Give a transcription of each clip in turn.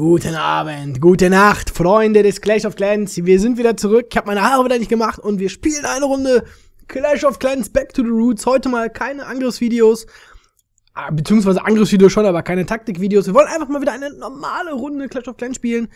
Guten Abend, gute Nacht, Freunde des Clash of Clans. Wir sind wieder zurück. Ich habe meine Haare wieder nicht gemacht und wir spielen eine Runde Clash of Clans Back to the Roots. Heute mal keine Angriffsvideos, ah, beziehungsweise Angriffsvideos schon, aber keine Taktikvideos. Wir wollen einfach mal wieder eine normale Runde Clash of Clans spielen.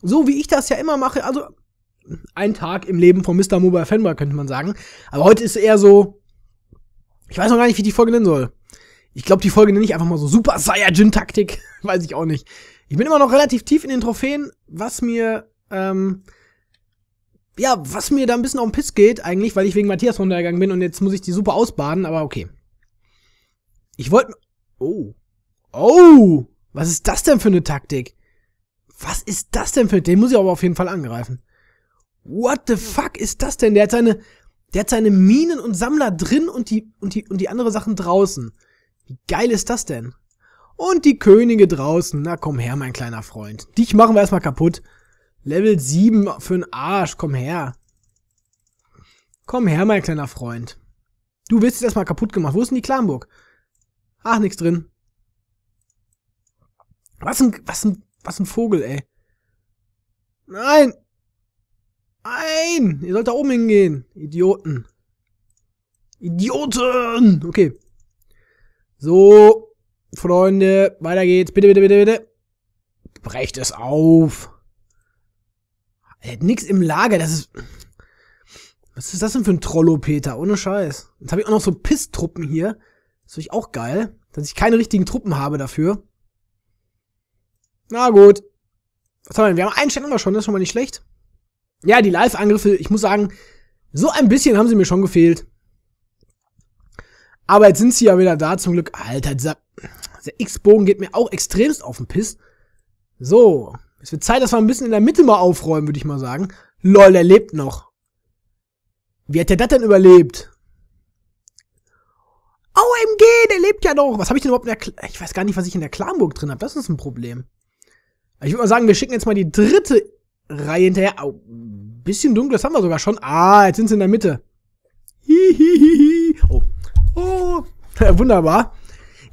So wie ich das ja immer mache. Also ein Tag im Leben von Mr. Mobile Fanboy, könnte man sagen. Aber heute ist eher so. Ich weiß noch gar nicht, wie ich die Folge nennen soll. Ich glaube, die Folge nenne ich einfach mal so Super Saiyajin Taktik. weiß ich auch nicht. Ich bin immer noch relativ tief in den Trophäen, was mir, ähm, ja, was mir da ein bisschen auf den Piss geht eigentlich, weil ich wegen Matthias runtergegangen bin und jetzt muss ich die super ausbaden, aber okay. Ich wollte, oh, oh, was ist das denn für eine Taktik? Was ist das denn für, den muss ich aber auf jeden Fall angreifen. What the fuck ist das denn? Der hat seine, der hat seine Minen und Sammler drin und die, und die, und die andere Sachen draußen. Wie geil ist das denn? Und die Könige draußen. Na komm her, mein kleiner Freund. Dich machen wir erstmal kaputt. Level 7 für'n Arsch. Komm her. Komm her, mein kleiner Freund. Du wirst jetzt erstmal kaputt gemacht. Wo ist denn die Klamburg? Ach, nix drin. Was ein, was ein, was ein Vogel, ey. Nein! Nein! Ihr sollt da oben hingehen. Idioten. Idioten! Okay. So. Freunde, weiter geht's. Bitte, bitte, bitte, bitte. Brecht es auf. Er hat nix im Lager. Das ist. Was ist das denn für ein Trollo, Peter? Ohne Scheiß. Jetzt habe ich auch noch so Pisstruppen hier. Das finde ich auch geil, dass ich keine richtigen Truppen habe dafür. Na gut. Was haben wir denn? Wir haben einen Stern immer schon, das ist schon mal nicht schlecht. Ja, die Live-Angriffe, ich muss sagen, so ein bisschen haben sie mir schon gefehlt. Aber jetzt sind sie ja wieder da, zum Glück. Alter, dieser der X-Bogen geht mir auch extremst auf den Piss. So, es wird Zeit, dass wir ein bisschen in der Mitte mal aufräumen, würde ich mal sagen. Lol, er lebt noch. Wie hat der das denn überlebt? OMG, der lebt ja noch. Was habe ich denn überhaupt in der... Kl ich weiß gar nicht, was ich in der Klamburg drin habe. Das ist ein Problem. Ich würde mal sagen, wir schicken jetzt mal die dritte Reihe hinterher. Au, bisschen dunkel, das haben wir sogar schon. Ah, jetzt sind sie in der Mitte. Hihihihi. Oh. oh. Wunderbar.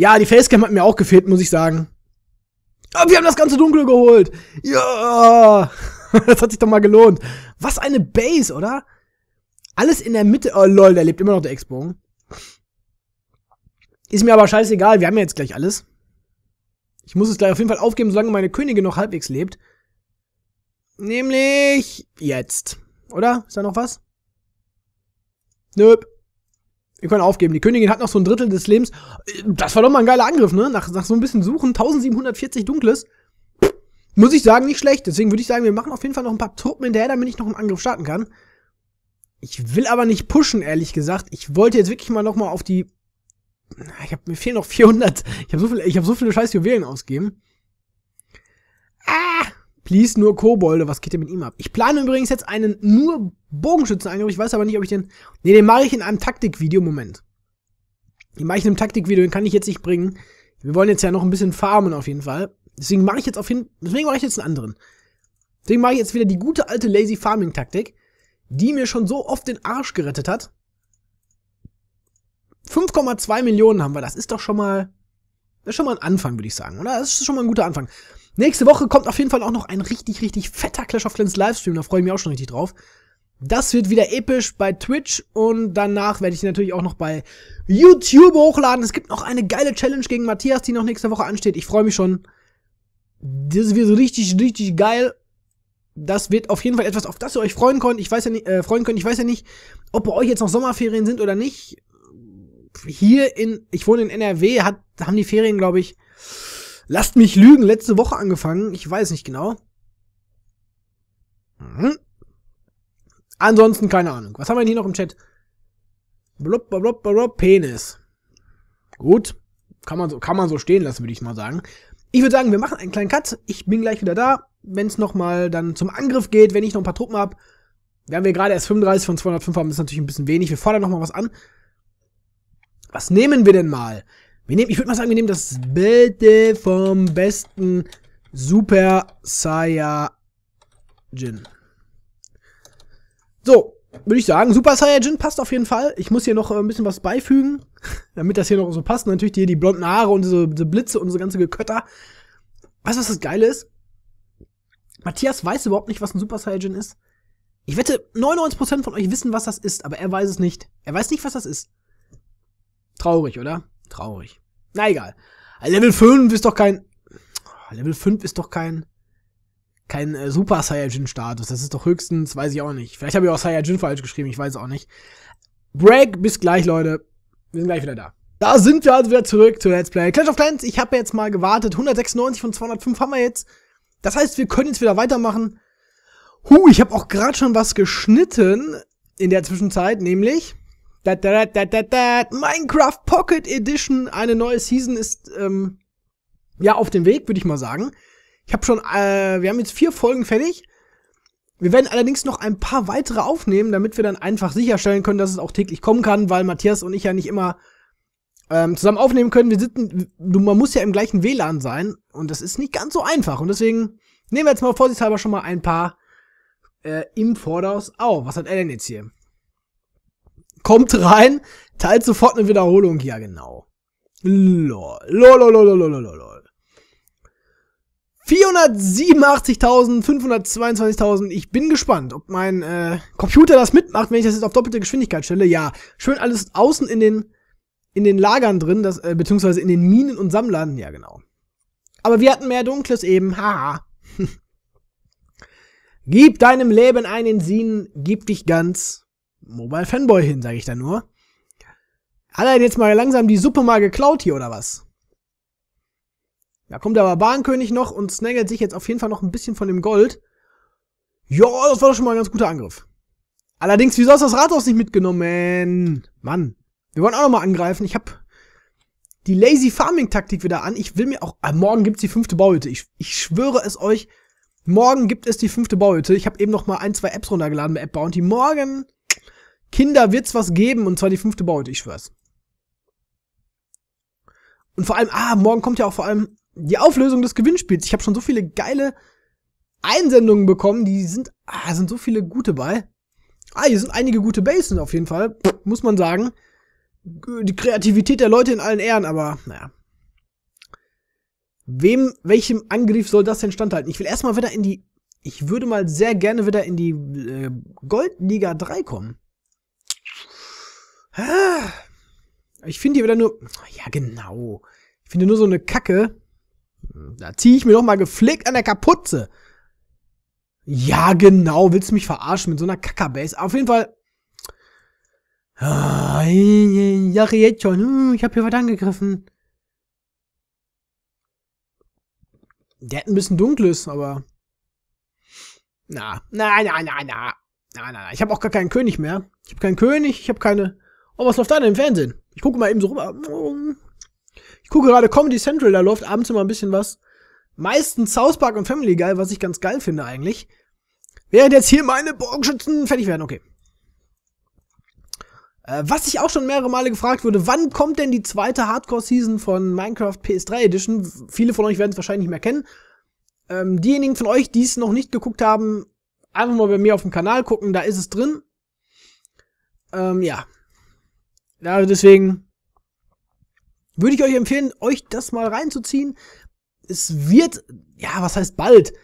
Ja, die Facecam hat mir auch gefehlt, muss ich sagen. Aber wir haben das ganze Dunkel geholt. Ja, das hat sich doch mal gelohnt. Was eine Base, oder? Alles in der Mitte. Oh lol, der lebt immer noch der Ex-Bogen. Ist mir aber scheißegal, wir haben ja jetzt gleich alles. Ich muss es gleich auf jeden Fall aufgeben, solange meine Königin noch halbwegs lebt. Nämlich jetzt. Oder? Ist da noch was? Nöp. Wir können aufgeben. Die Königin hat noch so ein Drittel des Lebens. Das war doch mal ein geiler Angriff, ne? Nach, nach so ein bisschen Suchen. 1740 Dunkles. muss ich sagen, nicht schlecht. Deswegen würde ich sagen, wir machen auf jeden Fall noch ein paar Truppen hinterher, damit ich noch einen Angriff starten kann. Ich will aber nicht pushen, ehrlich gesagt. Ich wollte jetzt wirklich mal nochmal auf die... Ich hab, mir fehlen noch 400. Ich habe so, viel, ich hab so viele scheiß Juwelen ausgegeben. Ah! Please nur Kobolde, was geht denn mit ihm ab? Ich plane übrigens jetzt einen nur Bogenschützenangriff. Ich weiß aber nicht, ob ich den. Ne, den mache ich in einem Taktikvideo. Moment. Den mache ich in einem Taktikvideo, den kann ich jetzt nicht bringen. Wir wollen jetzt ja noch ein bisschen farmen auf jeden Fall. Deswegen mache ich jetzt auf jeden Deswegen mache ich jetzt einen anderen. Deswegen mache ich jetzt wieder die gute alte Lazy Farming Taktik, die mir schon so oft den Arsch gerettet hat. 5,2 Millionen haben wir. Das ist doch schon mal. Das ist schon mal ein Anfang, würde ich sagen, oder? Das ist schon mal ein guter Anfang. Nächste Woche kommt auf jeden Fall auch noch ein richtig, richtig fetter Clash of Clans Livestream. Da freue ich mich auch schon richtig drauf. Das wird wieder episch bei Twitch und danach werde ich natürlich auch noch bei YouTube hochladen. Es gibt noch eine geile Challenge gegen Matthias, die noch nächste Woche ansteht. Ich freue mich schon. Das wird so richtig, richtig geil. Das wird auf jeden Fall etwas, auf das ihr euch freuen könnt. Ich weiß ja nicht, äh, freuen könnt. Ich weiß ja nicht, ob bei euch jetzt noch Sommerferien sind oder nicht. Hier in, ich wohne in NRW, hat, haben die Ferien, glaube ich, Lasst mich lügen, letzte Woche angefangen. Ich weiß nicht genau. Mhm. Ansonsten keine Ahnung. Was haben wir denn hier noch im Chat? Blub, blub, blub, Penis. Gut. Kann man, so, kann man so stehen lassen, würde ich mal sagen. Ich würde sagen, wir machen einen kleinen Cut. Ich bin gleich wieder da. Wenn es nochmal dann zum Angriff geht, wenn ich noch ein paar Truppen habe. Wir haben ja gerade erst 35 von 205 haben, ist natürlich ein bisschen wenig. Wir fordern nochmal was an. Was nehmen wir denn mal? Wir nehmen, ich würde mal sagen, wir nehmen das Bild vom besten Super Saiyajin. So, würde ich sagen, Super Saiyajin passt auf jeden Fall. Ich muss hier noch äh, ein bisschen was beifügen, damit das hier noch so passt. natürlich hier die blonden Haare und diese, diese Blitze und diese ganze Gekötter. Weißt du, was das Geile ist? Matthias weiß überhaupt nicht, was ein Super Saiyajin ist. Ich wette, 99% von euch wissen, was das ist, aber er weiß es nicht. Er weiß nicht, was das ist. Traurig, oder? Traurig. Na egal. Level 5 ist doch kein. Level 5 ist doch kein. Kein äh, Super Saiyajin-Status. Das ist doch höchstens, weiß ich auch nicht. Vielleicht habe ich auch Saiyajin falsch geschrieben, ich weiß auch nicht. Break, bis gleich, Leute. Wir sind gleich wieder da. Da sind wir also wieder zurück zu Let's Play Clash of Clans. Ich habe jetzt mal gewartet. 196 von 205 haben wir jetzt. Das heißt, wir können jetzt wieder weitermachen. Huh, ich habe auch gerade schon was geschnitten in der Zwischenzeit, nämlich da, da, da, da, da, da. Minecraft Pocket Edition, eine neue Season ist ähm, ja auf dem Weg, würde ich mal sagen. Ich habe schon, äh, wir haben jetzt vier Folgen fertig. Wir werden allerdings noch ein paar weitere aufnehmen, damit wir dann einfach sicherstellen können, dass es auch täglich kommen kann, weil Matthias und ich ja nicht immer ähm, zusammen aufnehmen können. Wir sitzen, du, man muss ja im gleichen WLAN sein und das ist nicht ganz so einfach. Und deswegen nehmen wir jetzt mal vorsichtshalber schon mal ein paar äh, im Voraus auf. Was hat er denn jetzt hier? kommt rein, teilt sofort eine Wiederholung. Ja, genau. Lol. Lol, lol, lol, lol, lol, lol. 487.000, 522.000. Ich bin gespannt, ob mein äh, Computer das mitmacht, wenn ich das jetzt auf doppelte Geschwindigkeit stelle. Ja, schön alles außen in den, in den Lagern drin, das, äh, beziehungsweise in den Minen und Sammlern. Ja, genau. Aber wir hatten mehr Dunkles eben. Haha. gib deinem Leben einen Sinn, gib dich ganz. Mobile Fanboy hin, sage ich da nur. Hat er jetzt mal langsam die Suppe mal geklaut hier oder was? Da kommt aber Bahnkönig noch und snaggelt sich jetzt auf jeden Fall noch ein bisschen von dem Gold. Ja, das war doch schon mal ein ganz guter Angriff. Allerdings, wieso hast du das Rathaus nicht mitgenommen? Mann, wir wollen auch nochmal angreifen. Ich habe die Lazy Farming Taktik wieder an. Ich will mir auch, ah, morgen gibt's die fünfte Bauhütte. Ich, ich schwöre es euch, morgen gibt es die fünfte Bauhütte. Ich habe eben noch mal ein, zwei Apps runtergeladen bei App Bounty. Morgen Kinder wird's was geben und zwar die fünfte Bauer ich schwör's. Und vor allem, ah, morgen kommt ja auch vor allem die Auflösung des Gewinnspiels. Ich habe schon so viele geile Einsendungen bekommen, die sind, ah, sind so viele gute bei. Ah, hier sind einige gute Basen auf jeden Fall, muss man sagen. Die Kreativität der Leute in allen Ehren, aber naja. Wem, welchem Angriff soll das denn standhalten? Ich will erstmal wieder in die, ich würde mal sehr gerne wieder in die äh, Goldliga 3 kommen. Ich finde hier wieder nur. Ja, genau. Ich finde nur so eine Kacke. Da ziehe ich mir doch mal gepflegt an der Kapuze. Ja, genau. Willst du mich verarschen mit so einer Kackerbase? Auf jeden Fall. Ah, ja, jetzt schon. Hm, ich habe hier was angegriffen. Der hat ein bisschen dunkles, aber. Na, na, na, na, na. Na, na, na. Ich habe auch gar keinen König mehr. Ich habe keinen König, ich habe keine oh, was läuft da denn im Fernsehen? Ich gucke mal eben so rüber. Ich gucke gerade Comedy Central, da läuft abends immer ein bisschen was. Meistens South Park und Family Guy, was ich ganz geil finde eigentlich. Während jetzt hier meine Bogenschützen fertig werden, okay. Äh, was ich auch schon mehrere Male gefragt wurde, wann kommt denn die zweite Hardcore-Season von Minecraft PS3 Edition? Viele von euch werden es wahrscheinlich nicht mehr kennen. Ähm, diejenigen von euch, die es noch nicht geguckt haben, einfach mal bei mir auf dem Kanal gucken, da ist es drin. Ähm, ja, ja, deswegen würde ich euch empfehlen, euch das mal reinzuziehen. Es wird, ja, was heißt bald?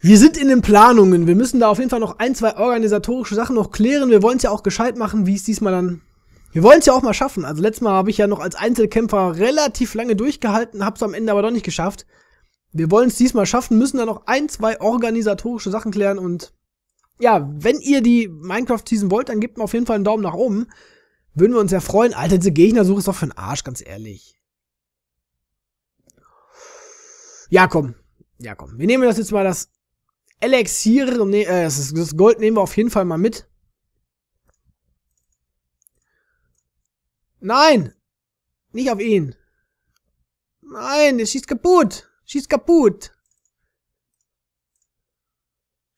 Wir sind in den Planungen. Wir müssen da auf jeden Fall noch ein, zwei organisatorische Sachen noch klären. Wir wollen es ja auch gescheit machen, wie es diesmal dann. Wir wollen es ja auch mal schaffen. Also letztes Mal habe ich ja noch als Einzelkämpfer relativ lange durchgehalten, habe es am Ende aber doch nicht geschafft. Wir wollen es diesmal schaffen, müssen da noch ein, zwei organisatorische Sachen klären und ja, wenn ihr die Minecraft-Season wollt, dann gebt mir auf jeden Fall einen Daumen nach oben. Würden wir uns ja freuen. Alter, diese Gegnersuche ist doch für den Arsch, ganz ehrlich. Ja, komm. Ja, komm. Wir nehmen das jetzt mal das Elixier. Ne, äh, das, das Gold nehmen wir auf jeden Fall mal mit. Nein! Nicht auf ihn. Nein, der schießt kaputt. Schießt kaputt.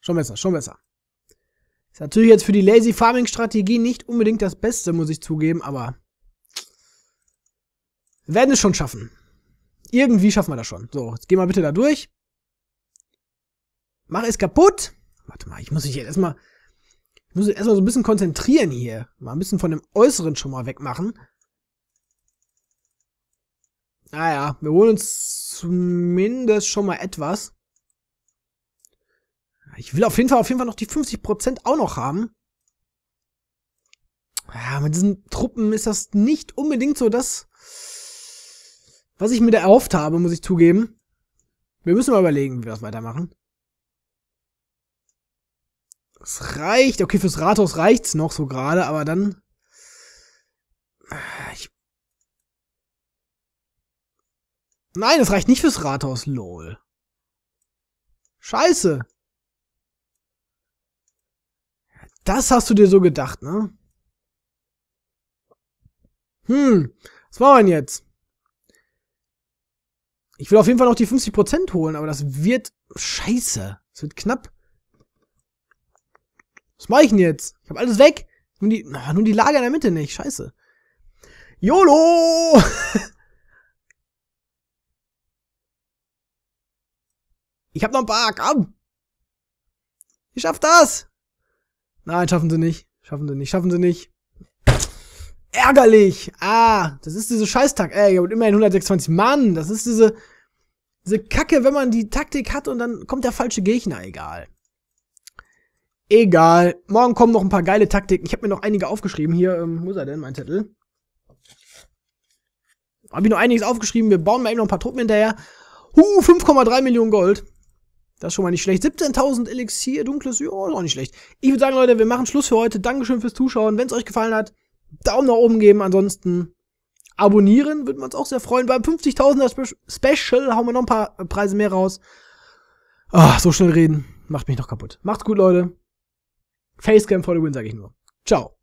Schon besser, schon besser. Ist natürlich jetzt für die Lazy Farming Strategie nicht unbedingt das Beste, muss ich zugeben, aber wir werden es schon schaffen. Irgendwie schaffen wir das schon. So, jetzt gehen wir bitte da durch. Mach es kaputt. Warte mal, ich muss mich jetzt erstmal, ich muss mich erstmal so ein bisschen konzentrieren hier. Mal ein bisschen von dem Äußeren schon mal wegmachen. Naja, ah wir holen uns zumindest schon mal etwas. Ich will auf jeden Fall, auf jeden Fall noch die 50% auch noch haben. Ja, mit diesen Truppen ist das nicht unbedingt so das, was ich mir da erhofft habe, muss ich zugeben. Wir müssen mal überlegen, wie wir das weitermachen. Es reicht. Okay, fürs Rathaus reicht's noch so gerade, aber dann... Äh, ich Nein, es reicht nicht fürs Rathaus, lol. Scheiße. Das hast du dir so gedacht, ne? Hm, was machen wir jetzt? Ich will auf jeden Fall noch die 50% holen, aber das wird scheiße. Das wird knapp. Was mache ich denn jetzt? Ich habe alles weg. Nur die, oh, nur die Lage in der Mitte nicht. Scheiße. YOLO! ich hab noch ein paar. Komm! Ich schaff das! Nein, schaffen sie nicht. Schaffen sie nicht. Schaffen sie nicht. Ärgerlich. Ah, das ist diese Scheißtag. Ey, und immerhin 126. Mann, das ist diese, diese Kacke, wenn man die Taktik hat und dann kommt der falsche Gegner. Egal. Egal. Morgen kommen noch ein paar geile Taktiken. Ich habe mir noch einige aufgeschrieben. Hier, ähm, wo ist er denn, mein Zettel? Hab ich noch einiges aufgeschrieben. Wir bauen mal eben noch ein paar Truppen hinterher. Huh, 5,3 Millionen Gold. Das ist schon mal nicht schlecht. 17.000 Elixier, dunkles, ja, auch nicht schlecht. Ich würde sagen, Leute, wir machen Schluss für heute. Dankeschön fürs Zuschauen. Wenn es euch gefallen hat, Daumen nach oben geben. Ansonsten abonnieren, würde wir uns auch sehr freuen. Beim 50.000er Special hauen wir noch ein paar äh, Preise mehr raus. Ach, so schnell reden. Macht mich noch kaputt. Macht's gut, Leute. Facecam for the win, sag ich nur. Ciao.